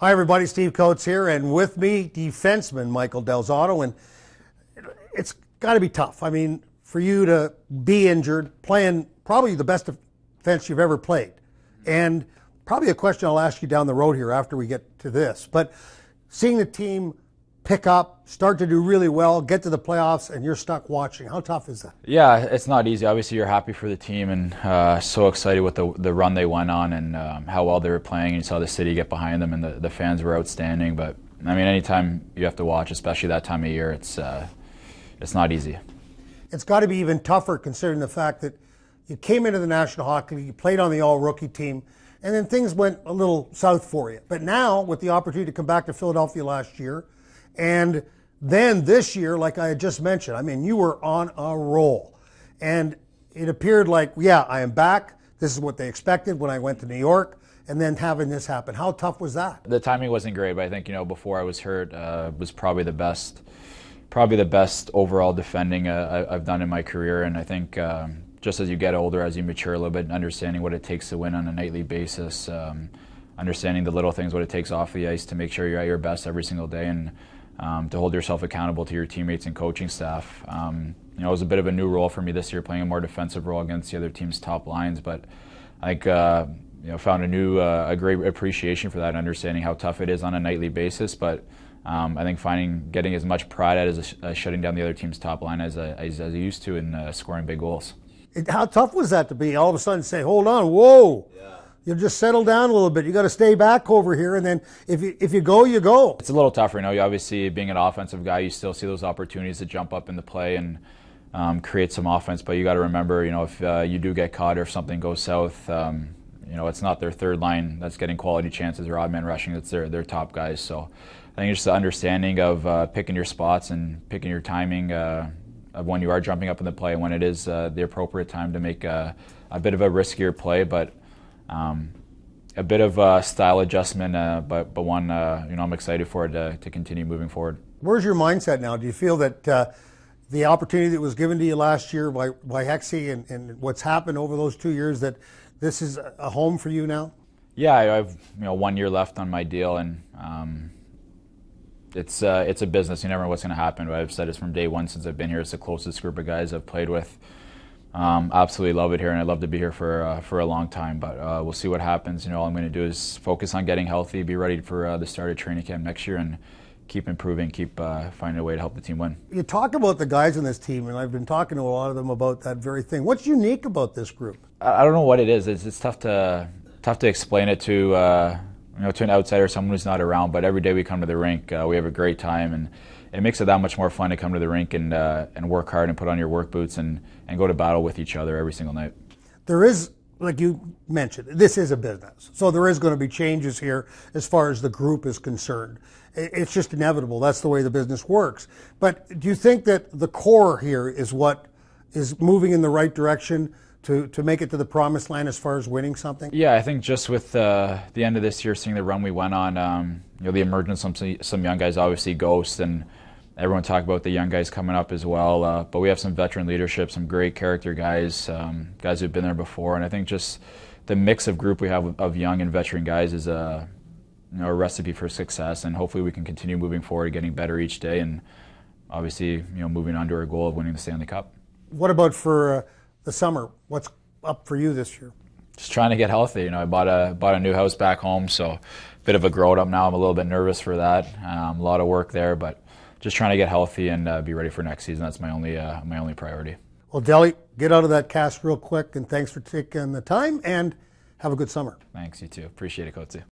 Hi, everybody. Steve Coates here, and with me, defenseman Michael Delzato. And it's got to be tough. I mean, for you to be injured, playing probably the best defense you've ever played. And probably a question I'll ask you down the road here after we get to this. But seeing the team pick up, start to do really well, get to the playoffs, and you're stuck watching. How tough is that? Yeah, it's not easy. Obviously, you're happy for the team and uh, so excited with the, the run they went on and um, how well they were playing. You saw the city get behind them, and the, the fans were outstanding. But I mean, anytime you have to watch, especially that time of year, it's uh, it's not easy. It's got to be even tougher considering the fact that you came into the National Hockey League, you played on the All Rookie team, and then things went a little south for you. But now, with the opportunity to come back to Philadelphia last year and then this year, like I had just mentioned, I mean, you were on a roll. And it appeared like, yeah, I am back. This is what they expected when I went to New York. And then having this happen, how tough was that? The timing wasn't great, but I think, you know, before I was hurt, uh, was probably the best, probably the best overall defending uh, I, have done in my career. And I think um, just as you get older, as you mature a little bit, understanding what it takes to win on a nightly basis, um, understanding the little things, what it takes off the ice to make sure you're at your best every single day. And um, to hold yourself accountable to your teammates and coaching staff. Um, you know, it was a bit of a new role for me this year, playing a more defensive role against the other team's top lines. But I think uh, you know found a new uh, a great appreciation for that, understanding how tough it is on a nightly basis. But um, I think finding getting as much pride out as uh, shutting down the other team's top line as I, uh, as, as I used to and uh, scoring big goals. How tough was that to be all of a sudden say, "Hold on, whoa." Yeah You'll just settle down a little bit. You got to stay back over here, and then if you if you go, you go. It's a little tougher, you know. You obviously being an offensive guy, you still see those opportunities to jump up in the play and um, create some offense. But you got to remember, you know, if uh, you do get caught or if something goes south, um, you know, it's not their third line that's getting quality chances or odd man rushing. It's their their top guys. So I think it's just the understanding of uh, picking your spots and picking your timing uh, of when you are jumping up in the play and when it is uh, the appropriate time to make a, a bit of a riskier play, but um, a bit of a style adjustment, uh, but but one uh, you know I'm excited for it to, uh, to continue moving forward. Where's your mindset now? Do you feel that uh, the opportunity that was given to you last year by by Hexie and, and what's happened over those two years that this is a home for you now? Yeah, I, have you know one year left on my deal, and um, it's uh, it's a business. You never know what's going to happen. But I've said this from day one since I've been here. It's the closest group of guys I've played with. Um, absolutely love it here, and I'd love to be here for uh, for a long time. But uh, we'll see what happens. You know, all I'm going to do is focus on getting healthy, be ready for uh, the start of training camp next year, and keep improving, keep uh, finding a way to help the team win. You talk about the guys on this team, and I've been talking to a lot of them about that very thing. What's unique about this group? I, I don't know what it is. It's, it's tough to tough to explain it to uh, you know, to an outsider, someone who's not around. But every day we come to the rink, uh, we have a great time, and it makes it that much more fun to come to the rink and uh, and work hard and put on your work boots and and go to battle with each other every single night. There is. Like you mentioned, this is a business. So there is going to be changes here as far as the group is concerned. It's just inevitable. That's the way the business works. But do you think that the core here is what is moving in the right direction? to, to make it to the promised land as far as winning something? Yeah, I think just with uh, the end of this year, seeing the run we went on, um, you know, the emergence of some, some young guys, obviously Ghost, and everyone talk about the young guys coming up as well. Uh, but we have some veteran leadership, some great character guys, um, guys who've been there before, and I think just the mix of group we have of young and veteran guys is a you know, a recipe for success, and hopefully we can continue moving forward, getting better each day, and obviously you know moving on to our goal of winning the Stanley Cup. What about for uh, the summer, what's up for you this year? Just trying to get healthy. You know, I bought a bought a new house back home, so a bit of a grown up now. I'm a little bit nervous for that. Um, a lot of work there, but just trying to get healthy and uh, be ready for next season. That's my only uh, my only priority. Well, Deli, get out of that cast real quick, and thanks for taking the time. And have a good summer. Thanks, you too. Appreciate it, Coatsy.